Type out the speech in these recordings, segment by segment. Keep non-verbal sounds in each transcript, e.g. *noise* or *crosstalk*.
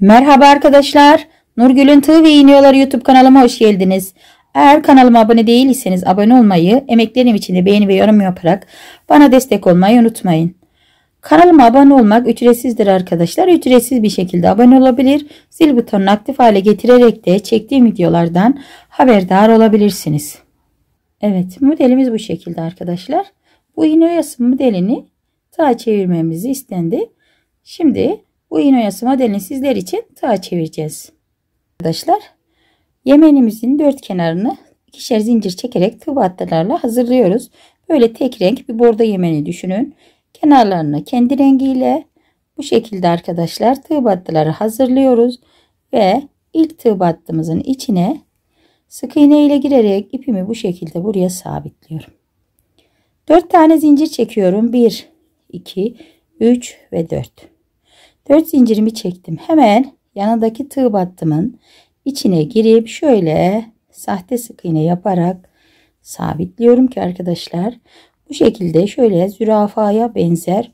Merhaba arkadaşlar. Nurgül'ün Tığ ve İğniyorlar YouTube kanalıma hoş geldiniz. Eğer kanalıma abone değilseniz abone olmayı, emeklerim için de beğeni ve yorum yaparak bana destek olmayı unutmayın. Kanalıma abone olmak ücretsizdir arkadaşlar. Ücretsiz bir şekilde abone olabilir. Zil butonunu aktif hale getirerek de çektiğim videolardan haberdar olabilirsiniz. Evet modelimiz bu şekilde arkadaşlar. Bu iğne oyası modelini sağa çevirmemizi istendi. Şimdi bu iğnoyası modelini sizler için tığa çevireceğiz. Arkadaşlar yemeğimizin dört kenarını ikişer zincir çekerek tığ battalarla hazırlıyoruz. Böyle tek renk bir borda yemeni düşünün. Kenarlarını kendi rengiyle bu şekilde arkadaşlar tığ battıları hazırlıyoruz. Ve ilk tığ battımızın içine sık iğne ile girerek ipimi bu şekilde buraya sabitliyorum. 4 tane zincir çekiyorum. 1, 2, 3 ve 4. 4 zincirimi çektim. Hemen yanındaki tığ battımın içine girip şöyle sahte sık iğne yaparak sabitliyorum ki arkadaşlar bu şekilde şöyle zürafaya benzer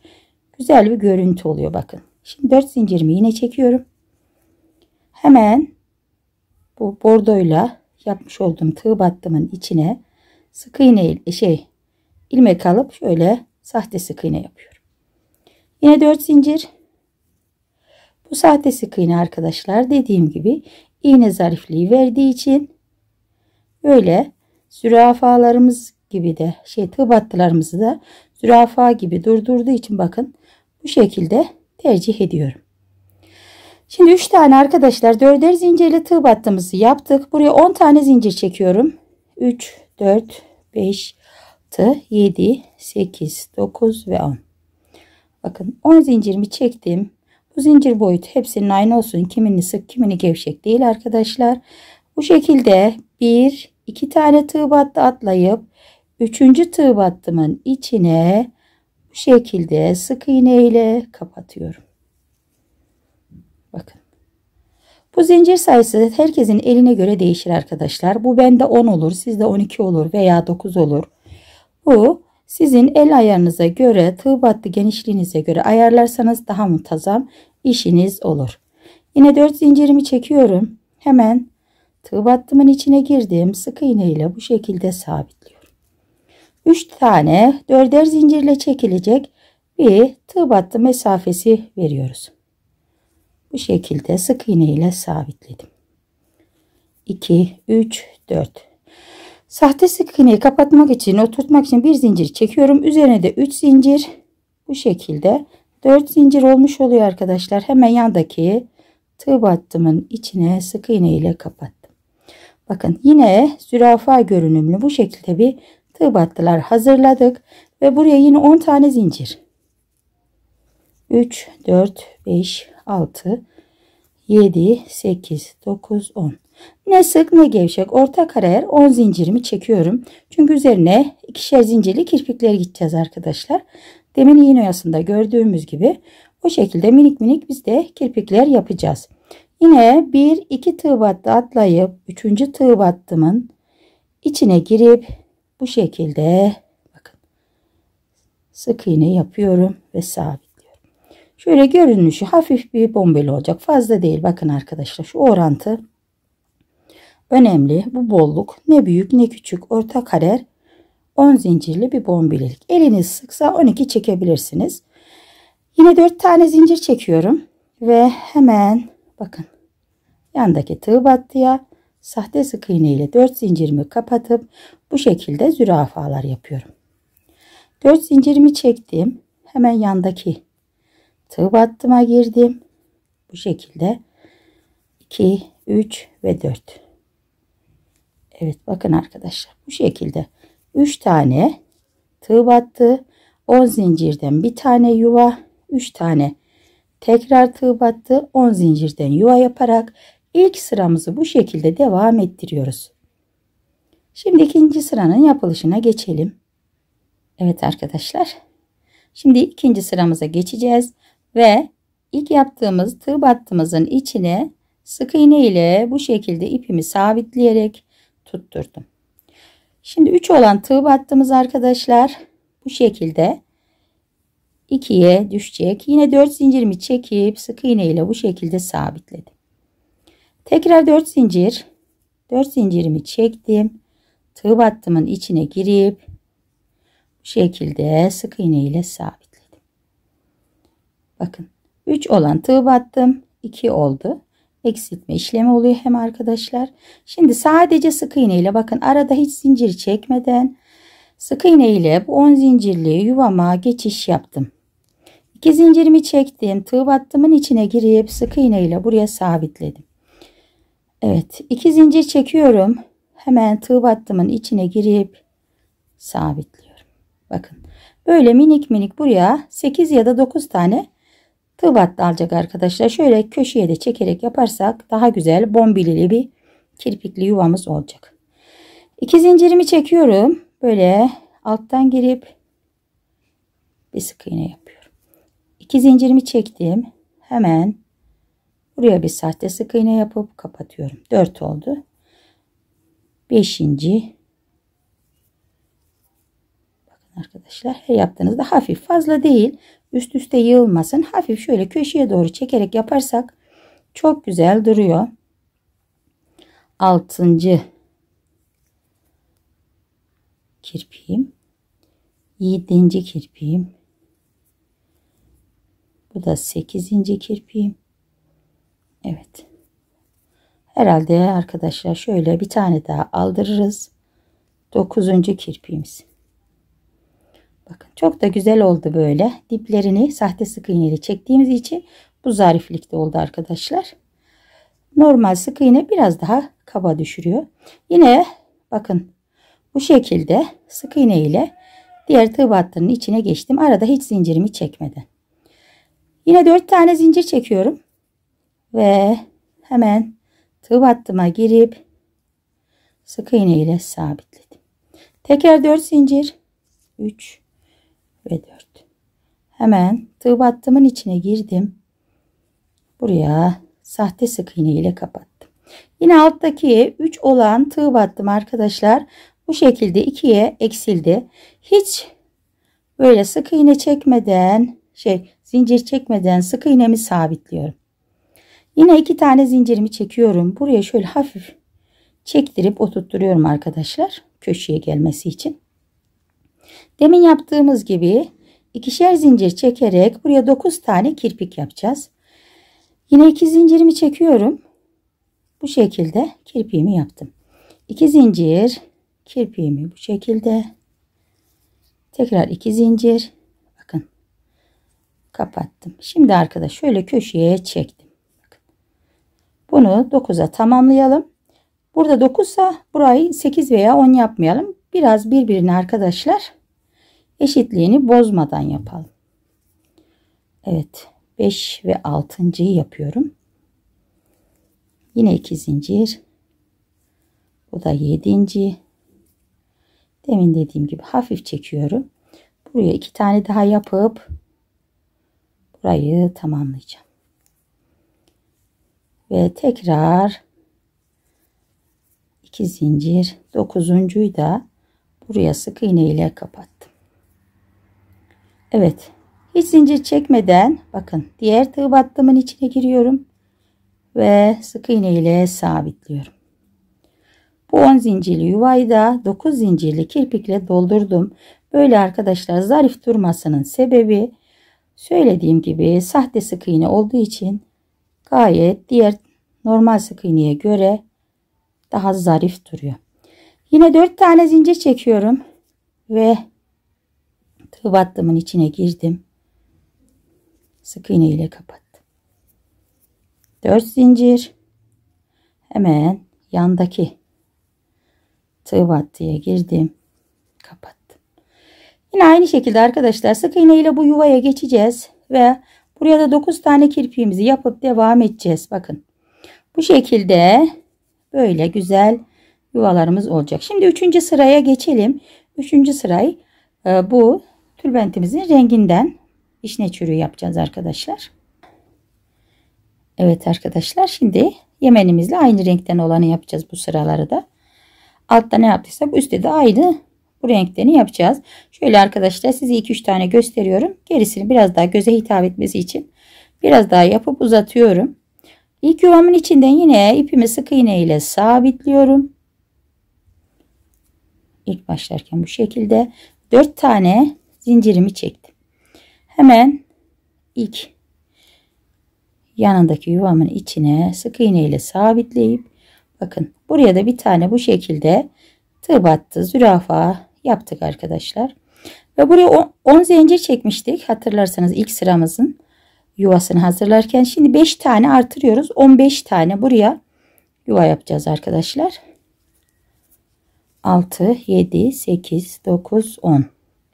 güzel bir görüntü oluyor bakın. Şimdi 4 zincirimi yine çekiyorum. Hemen bu bordoyla yapmış olduğum tığ battımın içine sık iğne şey ilmek alıp şöyle sahte sık iğne yapıyorum. Yine 4 zincir bu sahte sık iğne arkadaşlar dediğim gibi iğne zarifliği verdiği için böyle zürafalarımız gibi de şey tığ da zürafa gibi durdurduğu için bakın bu şekilde tercih ediyorum. Şimdi 3 tane arkadaşlar 4'er zincirli tığ battığımızı yaptık. Buraya 10 tane zincir çekiyorum. 3, 4, 5, 6, 7, 8, 9 ve 10. Bakın 10 zincirimi çektim. Bu zincir boyut hepsinin aynı olsun. Kimini sık kimini gevşek değil arkadaşlar. Bu şekilde bir iki tane tığ battı atlayıp üçüncü tığ battımın içine bu şekilde sık iğne ile kapatıyorum. Bakın. Bu zincir sayısı herkesin eline göre değişir arkadaşlar. Bu bende 10 olur, sizde 12 olur veya 9 olur. Bu sizin el ayarınıza göre, tığ battı genişliğinize göre ayarlarsanız daha muntazam işiniz olur. Yine 4 zincirimi çekiyorum. Hemen tığ battımın içine girdim. Sık iğne ile bu şekilde sabitliyorum. 3 tane 4'er zincirle çekilecek bir tığ battı mesafesi veriyoruz. Bu şekilde sık iğne ile sabitledim. 2, 3, 4. Sahte sık iğneyi kapatmak için oturtmak için bir zincir çekiyorum. Üzerine de 3 zincir bu şekilde 4 zincir olmuş oluyor arkadaşlar. Hemen yandaki tığ battımın içine sık iğne ile kapattım. Bakın yine zürafa görünümlü bu şekilde bir tığ battılar hazırladık ve buraya yine 10 tane zincir. 3 4 5 6 7 8 9 10 ne sık ne gevşek orta kareyer 10 zincirimi çekiyorum. Çünkü üzerine ikişer zincirli kirpikleri gideceğiz arkadaşlar. Demin iğne oyasında gördüğümüz gibi bu şekilde minik minik biz de kirpikler yapacağız. Yine 1-2 tığ battı atlayıp 3. tığ battımın içine girip bu şekilde bakın sık iğne yapıyorum ve sabitliyorum. Şöyle görünüşü hafif bir bombeli olacak fazla değil bakın arkadaşlar şu orantı Önemli bu bolluk ne büyük ne küçük orta karer 10 zincirli bir bombilelik. Eliniz sıksa 12 çekebilirsiniz. Yine 4 tane zincir çekiyorum ve hemen bakın yandaki tığ battıya sahte sık iğne ile 4 zincirimi kapatıp bu şekilde zürafalar yapıyorum. 4 zincirimi çektim. Hemen yandaki tığ battıma girdim. Bu şekilde 2, 3 ve 4. Evet bakın arkadaşlar bu şekilde 3 tane tığ battı. 10 zincirden bir tane yuva 3 tane tekrar tığ battı. 10 zincirden yuva yaparak ilk sıramızı bu şekilde devam ettiriyoruz. Şimdi ikinci sıranın yapılışına geçelim. Evet arkadaşlar. Şimdi ikinci sıramıza geçeceğiz ve ilk yaptığımız tığ battığımızın içine sık iğne ile bu şekilde ipimi sabitleyerek tutturdum. Şimdi 3 olan tığ battığımız arkadaşlar bu şekilde 2'ye düşecek. Yine 4 zincirimi çekip sık iğne ile bu şekilde sabitledim. Tekrar 4 zincir 4 zincirimi çektim. Tığ battımın içine girip bu şekilde sık iğne ile sabitledim. Bakın 3 olan tığ battım 2 oldu eksiltme işlemi oluyor hem arkadaşlar. Şimdi sadece sık iğne ile bakın arada hiç zincir çekmeden sık iğne ile bu 10 zincirli yuvama geçiş yaptım. 2 zincirimi çektim. Tığ battımın içine girip sık iğne ile buraya sabitledim. Evet 2 zincir çekiyorum. Hemen tığ battımın içine girip sabitliyorum. Bakın böyle minik minik buraya 8 ya da 9 tane Tığ dalacak arkadaşlar. Şöyle köşeye de çekerek yaparsak daha güzel bombilili bir kirpikli yuvamız olacak. İki zincirimi çekiyorum. Böyle alttan girip bir sık iğne yapıyorum. İki zincirimi çektim. Hemen buraya bir sahte sık iğne yapıp kapatıyorum. Dört oldu. Beşinci. Bakın arkadaşlar her yaptığınızda hafif fazla değil üst üste yığılmasın. Hafif şöyle köşeye doğru çekerek yaparsak çok güzel duruyor. Altıncı kirpiğim. Yedinci kirpiğim. Bu da sekizinci kirpiğim. Evet. Herhalde arkadaşlar şöyle bir tane daha aldırırız. Dokuzuncu kirpiğimiz. Bakın çok da güzel oldu böyle. Diplerini sahte sık iğne ile çektiğimiz için bu zariflikte oldu arkadaşlar. Normal sık iğne biraz daha kaba düşürüyor. Yine bakın bu şekilde sık iğne ile diğer tığ battının içine geçtim. Arada hiç zincirimi çekmeden. Yine 4 tane zincir çekiyorum. Ve hemen tığ battıma girip sık iğne ile sabitledim. Tekrar 4 zincir. 3 ve 4. Hemen tığ battımın içine girdim. Buraya sahte sık iğne ile kapattım. Yine alttaki 3 olan tığ battım arkadaşlar. Bu şekilde 2'ye eksildi. Hiç böyle sık iğne çekmeden şey zincir çekmeden sık iğnemi sabitliyorum. Yine iki tane zincirimi çekiyorum. Buraya şöyle hafif çektirip oturtturuyorum arkadaşlar. Köşeye gelmesi için. Demin yaptığımız gibi ikişer zincir çekerek buraya 9 tane kirpik yapacağız. Yine iki zincirimi çekiyorum. Bu şekilde kirpiğimi yaptım. 2 zincir kirpiğimi bu şekilde tekrar 2 zincir bakın kapattım. Şimdi arkada şöyle köşeye çektim. Bunu 9'a tamamlayalım. Burada 9 burayı 8 veya 10 yapmayalım. Biraz birbirine arkadaşlar eşitliğini bozmadan yapalım. Evet 5 ve 6.yı yapıyorum. Yine 2 zincir. Bu da 7. Demin dediğim gibi hafif çekiyorum. Buraya 2 tane daha yapıp burayı tamamlayacağım. Ve tekrar 2 zincir. 9.yu da buraya sık iğne ile kapattım. Evet. Hiç zincir çekmeden bakın diğer tığ battımın içine giriyorum ve sık iğne ile sabitliyorum. Bu 10 zincirli yuvayı da 9 zincirli kirpikle doldurdum. Böyle arkadaşlar zarif durmasının sebebi söylediğim gibi sahte sık iğne olduğu için gayet diğer normal sık iğneye göre daha zarif duruyor. Yine 4 tane zincir çekiyorum. Ve tığ battımın içine girdim. Sık iğne ile kapattım. 4 zincir. Hemen yandaki tığ battıya girdim. Kapattım. Yine aynı şekilde arkadaşlar sık iğne ile bu yuvaya geçeceğiz. Ve buraya da 9 tane kirpiğimizi yapıp devam edeceğiz. Bakın. Bu şekilde böyle güzel yuvalarımız olacak. Şimdi üçüncü sıraya geçelim. Üçüncü sırayı e, bu tülbentimizin renginden işne çürüğü yapacağız arkadaşlar. Evet arkadaşlar şimdi yemenimizle aynı renkten olanı yapacağız bu sıraları da. Altta ne yaptıysak üstte de aynı bu renkteni yapacağız. Şöyle arkadaşlar size 2-3 tane gösteriyorum. Gerisini biraz daha göze hitap etmesi için biraz daha yapıp uzatıyorum. İlk yuvamın içinden yine ipimi sık iğne ile sabitliyorum ilk başlarken bu şekilde 4 tane zincirimi çektim. Hemen ilk yanındaki yuvamın içine sık iğne ile sabitleyip bakın buraya da bir tane bu şekilde tığ battı zürafa yaptık arkadaşlar. Ve buraya 10 zincir çekmiştik hatırlarsanız ilk sıramızın yuvasını hazırlarken şimdi 5 tane artırıyoruz 15 tane buraya yuva yapacağız arkadaşlar. 6, 7, 8, 9, 10.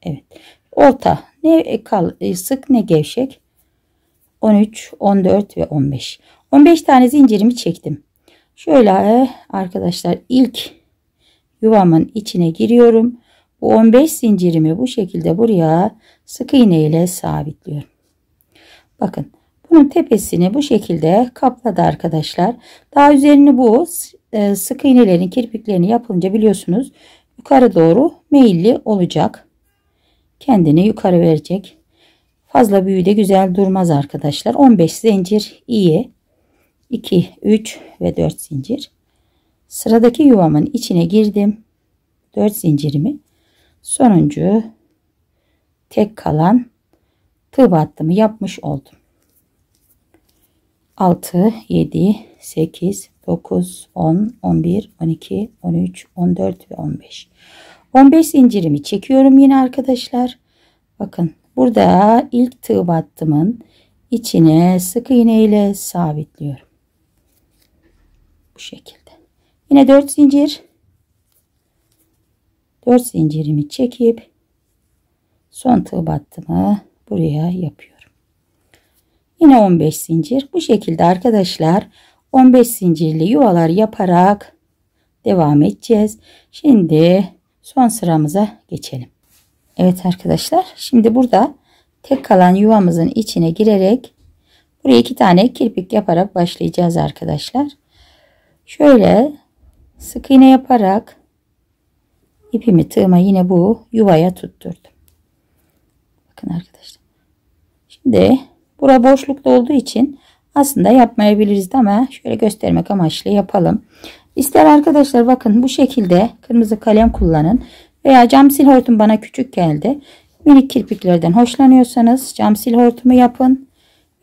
Evet. Orta ne kal, e, sık ne gevşek. 13, 14 ve 15. 15 tane zincirimi çektim. Şöyle eh, arkadaşlar ilk yuvamın içine giriyorum. Bu 15 zincirimi bu şekilde buraya sık iğne ile sabitliyorum. Bakın bunun tepesini bu şekilde kapladı arkadaşlar. Daha üzerini bu ee, sık iğnelerin kirpiklerini yapınca biliyorsunuz yukarı doğru meyilli olacak. Kendini yukarı verecek. Fazla büyü de güzel durmaz arkadaşlar. 15 zincir iyi. 2, 3 ve 4 zincir. Sıradaki yuvamın içine girdim. 4 zincirimi sonuncu tek kalan tığ battımı yapmış oldum. 6, 7, 8, 9, 10, 11, 12, 13, 14 ve 15. 15 zincirimi çekiyorum yine arkadaşlar. Bakın burada ilk tığ battımın içine sık iğne ile sabitliyorum. Bu şekilde. Yine 4 zincir. 4 zincirimi çekip son tığ battımı buraya yapıyorum. Yine 15 zincir. Bu şekilde arkadaşlar 15 zincirli yuvalar yaparak devam edeceğiz. Şimdi son sıramıza geçelim. Evet arkadaşlar şimdi burada tek kalan yuvamızın içine girerek buraya iki tane kirpik yaparak başlayacağız arkadaşlar. Şöyle sık iğne yaparak ipimi tığıma yine bu yuvaya tutturdum. Bakın arkadaşlar. Şimdi bura boşlukta olduğu için aslında yapmayabiliriz ama şöyle göstermek amaçlı yapalım. İster arkadaşlar bakın bu şekilde kırmızı kalem kullanın veya cam sil hortum bana küçük geldi. Minik kirpiklerden hoşlanıyorsanız cam sil hortumu yapın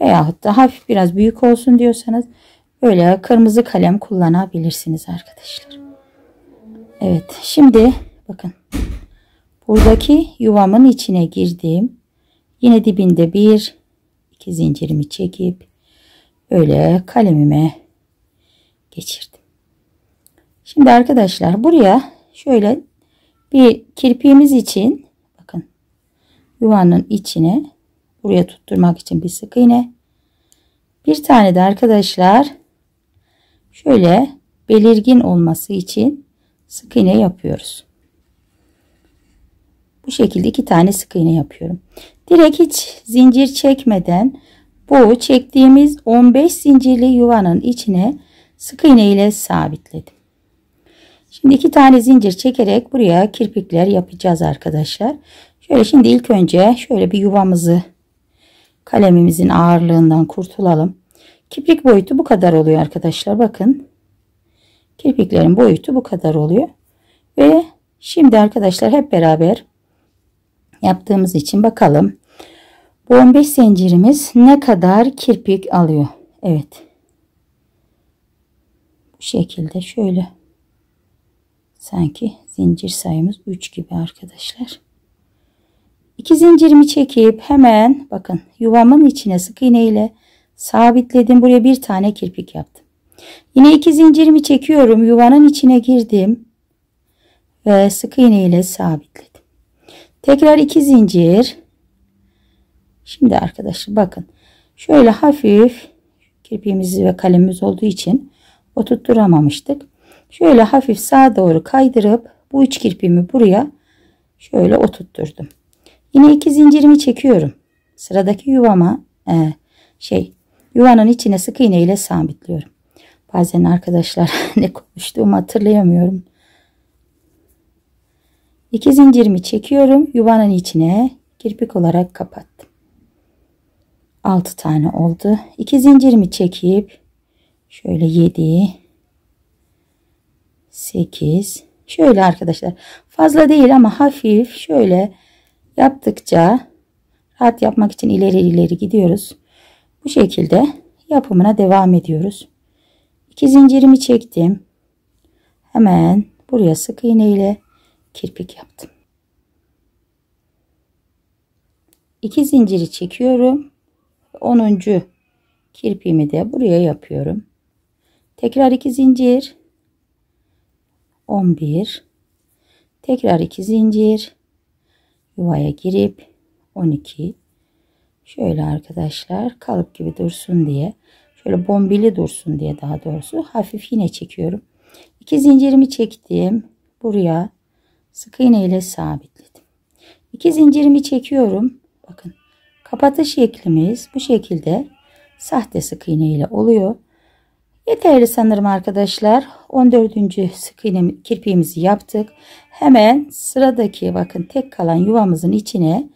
veya da hafif biraz büyük olsun diyorsanız böyle kırmızı kalem kullanabilirsiniz arkadaşlar. Evet şimdi bakın buradaki yuvamın içine girdim. Yine dibinde bir iki zincirimi çekip öyle kalemime geçirdim. Şimdi arkadaşlar buraya şöyle bir kirpiğimiz için bakın yuvanın içine buraya tutturmak için bir sık iğne. Bir tane de arkadaşlar şöyle belirgin olması için sık iğne yapıyoruz. Bu şekilde iki tane sık iğne yapıyorum. Direkt hiç zincir çekmeden bu çektiğimiz 15 zincirli yuvanın içine sık iğne ile sabitledim. Şimdi iki tane zincir çekerek buraya kirpikler yapacağız arkadaşlar. Şöyle şimdi ilk önce şöyle bir yuvamızı kalemimizin ağırlığından kurtulalım. Kirpik boyutu bu kadar oluyor arkadaşlar. Bakın kirpiklerin boyutu bu kadar oluyor. Ve şimdi arkadaşlar hep beraber yaptığımız için bakalım. Bu 15 zincirimiz ne kadar kirpik alıyor? Evet. Bu şekilde şöyle. Sanki zincir sayımız 3 gibi arkadaşlar. 2 zincirimi çekip hemen bakın yuvamın içine sık iğne ile sabitledim. Buraya bir tane kirpik yaptım. Yine 2 zincirimi çekiyorum. Yuvanın içine girdim. Ve sık iğne ile sabitledim. Tekrar 2 zincir Şimdi arkadaşlar bakın. Şöyle hafif kirpiğimiz ve kalemimiz olduğu için oturtturamamıştık. Şöyle hafif sağa doğru kaydırıp bu üç kirpiğimi buraya şöyle oturtturdum. Yine iki zincirimi çekiyorum. Sıradaki yuvama e, şey yuvanın içine sık iğne ile sabitliyorum. Bazen arkadaşlar *laughs* ne konuştuğumu hatırlayamıyorum. İki zincirimi çekiyorum. Yuvanın içine kirpik olarak kapattım. 6 tane oldu. 2 zincirimi çekip şöyle 7 8 şöyle arkadaşlar fazla değil ama hafif şöyle yaptıkça rahat yapmak için ileri ileri gidiyoruz. Bu şekilde yapımına devam ediyoruz. 2 zincirimi çektim. Hemen buraya sık iğne ile kirpik yaptım. 2 zinciri çekiyorum. 10. kirpimi de buraya yapıyorum. Tekrar 2 zincir. 11. Tekrar 2 zincir. Yuvaya girip 12. Şöyle arkadaşlar kalıp gibi dursun diye. Şöyle bombili dursun diye daha doğrusu. Hafif yine çekiyorum. 2 zincirimi çektim. Buraya sık iğne ile sabitledim. 2 zincirimi çekiyorum. Bakın Kapatış şeklimiz bu şekilde sahte sık iğne ile oluyor. Yeterli sanırım arkadaşlar. 14. sık iğne kirpiğimizi yaptık. Hemen sıradaki bakın tek kalan yuvamızın içine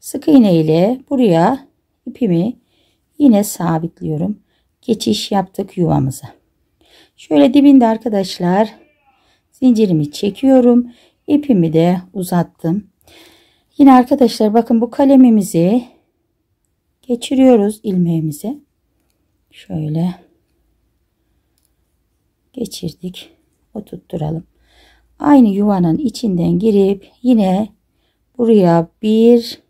sık iğne ile buraya ipimi yine sabitliyorum. Geçiş yaptık yuvamıza. Şöyle dibinde arkadaşlar zincirimi çekiyorum. İpimi de uzattım. Yine arkadaşlar bakın bu kalemimizi geçiriyoruz ilmeğimizi. Şöyle geçirdik. Oturtturalım. Aynı yuvanın içinden girip yine buraya bir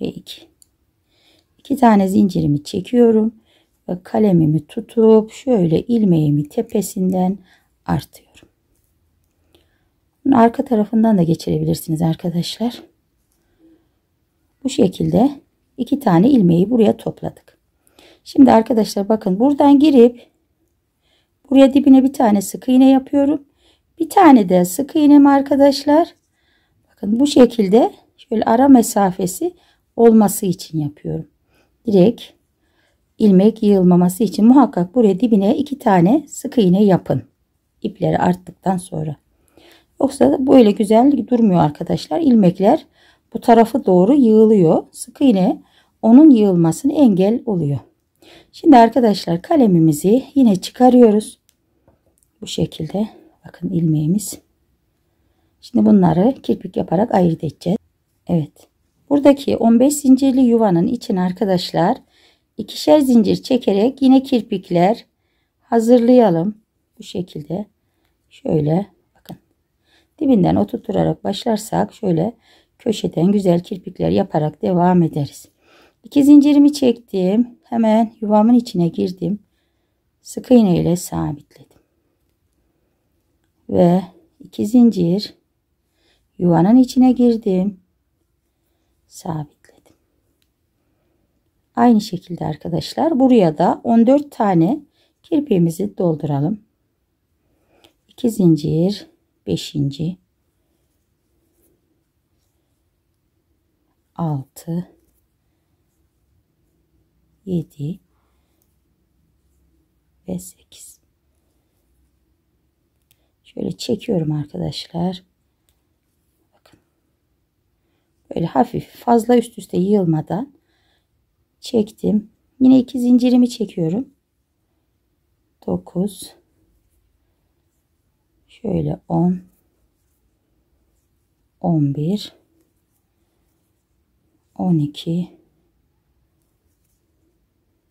ve iki. iki tane zincirimi çekiyorum ve kalemimi tutup şöyle ilmeğimi tepesinden artıyorum. Bunu arka tarafından da geçirebilirsiniz arkadaşlar. Bu şekilde iki tane ilmeği buraya topladık. Şimdi arkadaşlar bakın buradan girip buraya dibine bir tane sık iğne yapıyorum. Bir tane de sık iğnem arkadaşlar. Bakın bu şekilde şöyle ara mesafesi olması için yapıyorum. Direkt ilmek yığılmaması için muhakkak buraya dibine iki tane sık iğne yapın. İpleri arttıktan sonra. Yoksa böyle güzel durmuyor arkadaşlar. İlmekler bu tarafı doğru yığılıyor. Sık iğne onun yığılmasını engel oluyor. Şimdi arkadaşlar kalemimizi yine çıkarıyoruz. Bu şekilde bakın ilmeğimiz. Şimdi bunları kirpik yaparak ayırt edeceğiz. Evet. Buradaki 15 zincirli yuvanın için arkadaşlar ikişer zincir çekerek yine kirpikler hazırlayalım. Bu şekilde şöyle bakın dibinden oturtturarak başlarsak şöyle köşeden güzel kirpikler yaparak devam ederiz. İki zincirimi çektim. Hemen yuvamın içine girdim. Sık iğne ile sabitledim. Ve iki zincir yuvanın içine girdim. Sabitledim. Aynı şekilde arkadaşlar buraya da 14 tane kirpiğimizi dolduralım. İki zincir 5. 6 7 ve 8 şöyle çekiyorum arkadaşlar bakın böyle hafif fazla üst üste yığılmadan çektim yine iki zincirimi çekiyorum 9 şöyle 10 11 12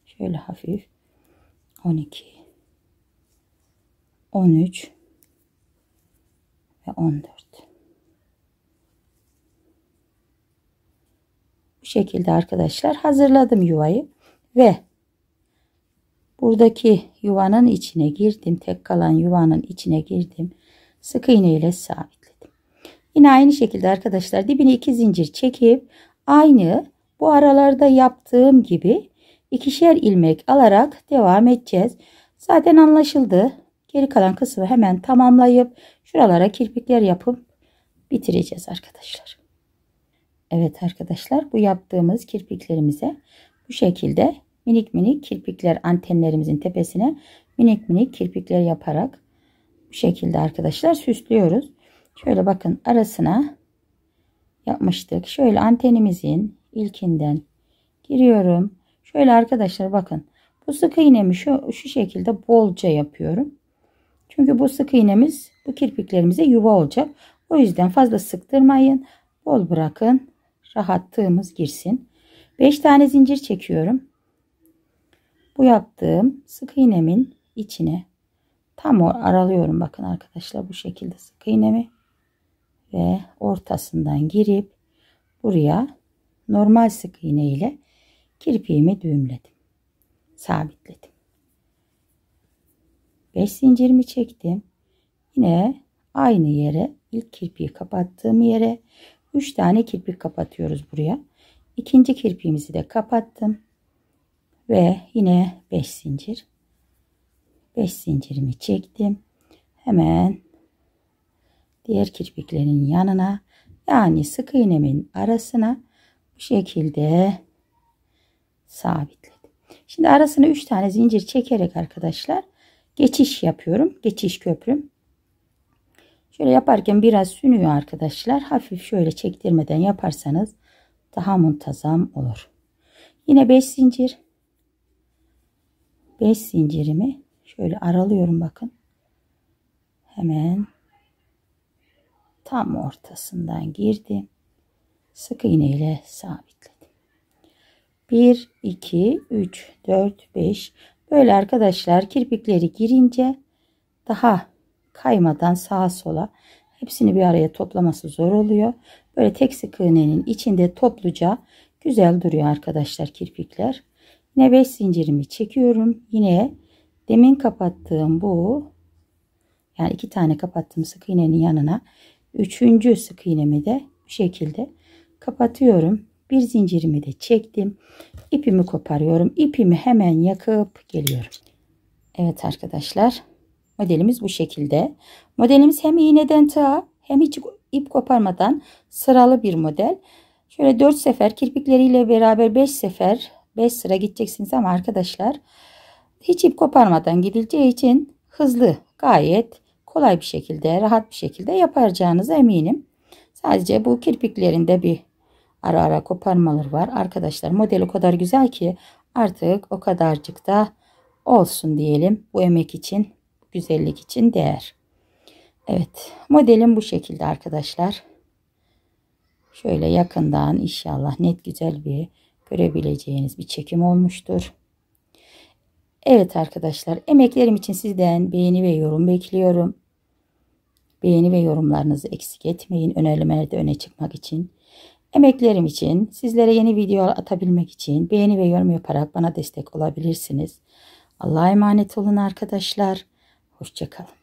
şöyle hafif 12 13 ve 14 bu şekilde arkadaşlar hazırladım yuvayı ve buradaki yuvanın içine girdim tek kalan yuvanın içine girdim sık iğne ile sabitledim yine aynı şekilde arkadaşlar dibine iki zincir çekip Aynı bu aralarda yaptığım gibi ikişer ilmek alarak devam edeceğiz. Zaten anlaşıldı. Geri kalan kısmı hemen tamamlayıp şuralara kirpikler yapıp bitireceğiz arkadaşlar. Evet arkadaşlar bu yaptığımız kirpiklerimize bu şekilde minik minik kirpikler antenlerimizin tepesine minik minik kirpikler yaparak bu şekilde arkadaşlar süslüyoruz. Şöyle bakın arasına yapmıştık. Şöyle antenimizin ilkinden giriyorum. Şöyle arkadaşlar bakın. Bu sık iğnemi şu, şu şekilde bolca yapıyorum. Çünkü bu sık iğnemiz bu kirpiklerimize yuva olacak. O yüzden fazla sıktırmayın. Bol bırakın. Rahat tığımız girsin. 5 tane zincir çekiyorum. Bu yaptığım sık iğnemin içine tam aralıyorum. Bakın arkadaşlar bu şekilde sık iğnemi ve ortasından girip buraya normal sık iğne ile kirpiğimi düğümledim. Sabitledim. 5 zincirimi çektim. Yine aynı yere ilk kirpiği kapattığım yere 3 tane kirpik kapatıyoruz buraya. İkinci kirpiğimizi de kapattım. Ve yine 5 zincir. 5 zincirimi çektim. Hemen diğer kirpiklerin yanına yani sık iğnemin arasına bu şekilde sabitledim. Şimdi arasına 3 tane zincir çekerek arkadaşlar geçiş yapıyorum. Geçiş köprüm. Şöyle yaparken biraz sünüyor arkadaşlar. Hafif şöyle çektirmeden yaparsanız daha muntazam olur. Yine 5 zincir. 5 zincirimi şöyle aralıyorum bakın. Hemen tam ortasından girdim. Sık iğne ile sabitledim. 1, 2, 3, 4, 5. Böyle arkadaşlar kirpikleri girince daha kaymadan sağa sola hepsini bir araya toplaması zor oluyor. Böyle tek sık iğnenin içinde topluca güzel duruyor arkadaşlar kirpikler. Yine 5 zincirimi çekiyorum. Yine demin kapattığım bu yani iki tane kapattığım sık iğnenin yanına üçüncü sık iğnemi de bu şekilde kapatıyorum. Bir zincirimi de çektim. İpimi koparıyorum. İpimi hemen yakıp geliyorum. Evet arkadaşlar. Modelimiz bu şekilde. Modelimiz hem iğneden ta hem hiç ip koparmadan sıralı bir model. Şöyle 4 sefer kirpikleriyle beraber 5 sefer 5 sıra gideceksiniz ama arkadaşlar hiç ip koparmadan gidileceği için hızlı gayet kolay bir şekilde, rahat bir şekilde yapacağınıza eminim. Sadece bu kirpiklerinde bir ara ara koparmalar var. Arkadaşlar model o kadar güzel ki artık o kadarcık da olsun diyelim. Bu emek için, güzellik için değer. Evet modelim bu şekilde arkadaşlar. Şöyle yakından inşallah net güzel bir görebileceğiniz bir çekim olmuştur. Evet arkadaşlar emeklerim için sizden beğeni ve yorum bekliyorum. Beğeni ve yorumlarınızı eksik etmeyin Önerilerde öne çıkmak için. Emeklerim için, sizlere yeni videolar atabilmek için beğeni ve yorum yaparak bana destek olabilirsiniz. Allah'a emanet olun arkadaşlar. Hoşçakalın.